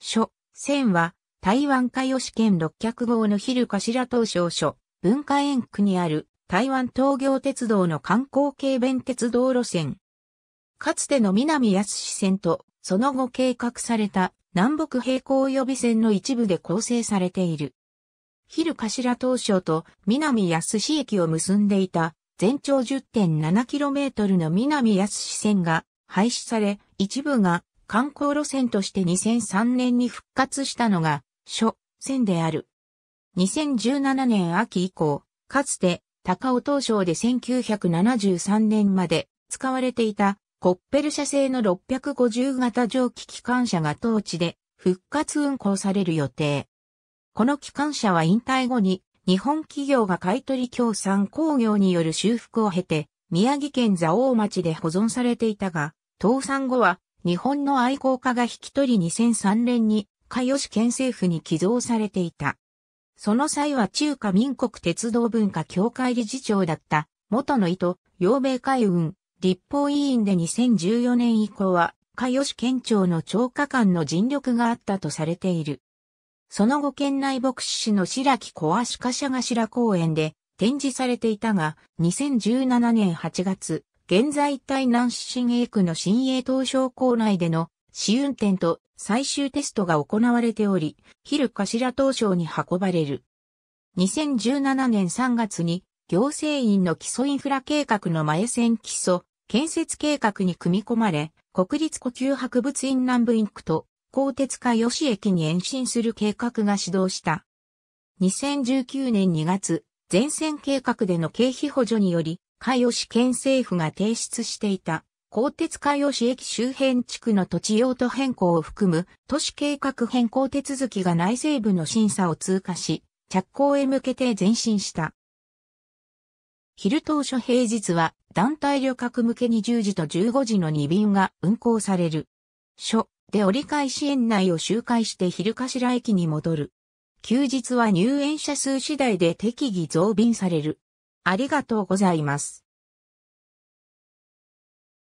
書、千は、台湾海洋試験600号の昼頭東証書、文化園区にある台湾東京鉄道の観光軽便鉄道路線。かつての南安市線と、その後計画された南北平行予備線の一部で構成されている。昼頭東証と南安市駅を結んでいた全長 10.7km の南安市線が廃止され、一部が観光路線として2003年に復活したのが、初、線である。2017年秋以降、かつて高尾東省で1973年まで使われていたコッペル社製の650型蒸気機関車が当地で復活運行される予定。この機関車は引退後に日本企業が買取協賛工業による修復を経て宮城県蔵王町で保存されていたが、倒産後は日本の愛好家が引き取り2003年に、加吉県政府に寄贈されていた。その際は中華民国鉄道文化協会理事長だった元の意図、洋米海運、立法委員で2014年以降は、加吉県庁の超過間の尽力があったとされている。その後県内牧師市の白木小足柏社頭公園で展示されていたが、2017年8月、現在体南市新営区の新営東商校内での試運転と最終テストが行われており、昼頭東商に運ばれる。2017年3月に行政院の基礎インフラ計画の前線基礎建設計画に組み込まれ、国立呼吸博物院南部インクと鋼鉄化吉駅に延伸する計画が始動した。2019年2月、全線計画での経費補助により、海吉県政府が提出していた、鋼鉄海吉駅周辺地区の土地用途変更を含む都市計画変更手続きが内政部の審査を通過し、着工へ向けて前進した。昼当初平日は団体旅客向けに10時と15時の2便が運行される。所で折り返し園内を周回して昼頭駅に戻る。休日は入園者数次第で適宜増便される。ありがとうございます。